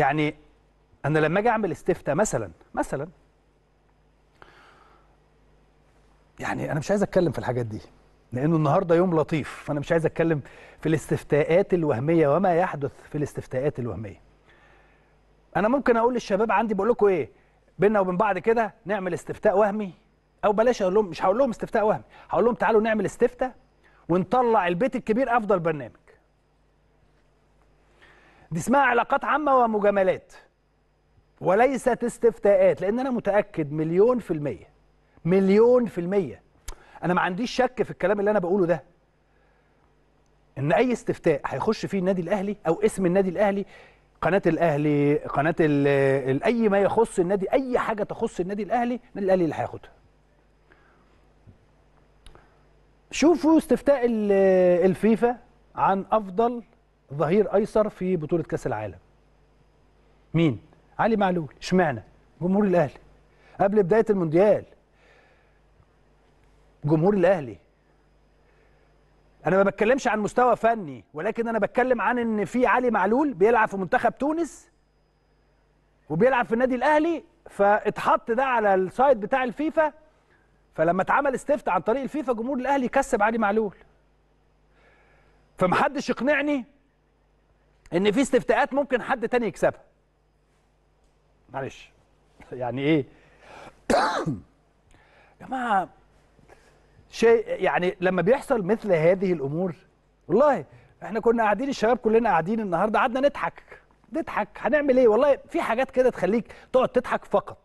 يعني انا لما اجي اعمل استفتاء مثلا مثلا يعني انا مش عايز اتكلم في الحاجات دي لانه النهارده يوم لطيف فانا مش عايز اتكلم في الاستفتاءات الوهميه وما يحدث في الاستفتاءات الوهميه انا ممكن اقول للشباب عندي بقول لكم ايه بينا وبين بعض كده نعمل استفتاء وهمي او بلاش اقول لهم مش هقول لهم استفتاء وهمي هقول لهم تعالوا نعمل استفتاء ونطلع البيت الكبير افضل برنامج دي اسمها علاقات عامة ومجاملات وليست استفتاءات لأن أنا متأكد مليون في المية مليون في المية أنا ما عنديش شك في الكلام اللي أنا بقوله ده إن أي استفتاء هيخش فيه النادي الأهلي أو اسم النادي الأهلي قناة الأهلي قناة أي ما يخص النادي أي حاجة تخص النادي الأهلي النادي الأهلي اللي هياخدها شوفوا استفتاء الفيفا عن أفضل ظهير ايسر في بطوله كاس العالم مين علي معلول اشمعنى جمهور الاهلي قبل بدايه المونديال جمهور الاهلي انا ما بتكلمش عن مستوى فني ولكن انا بتكلم عن ان في علي معلول بيلعب في منتخب تونس وبيلعب في النادي الاهلي فاتحط ده على السايد بتاع الفيفا فلما اتعمل استفتاء عن طريق الفيفا جمهور الاهلي كسب علي معلول فمحدش يقنعني ان في استفتاءات ممكن حد تاني يكسبها معلش يعني ايه يا جماعه شيء يعني لما بيحصل مثل هذه الامور والله احنا كنا قاعدين الشباب كلنا قاعدين النهارده قعدنا نضحك نضحك هنعمل ايه والله في حاجات كده تخليك تقعد تضحك فقط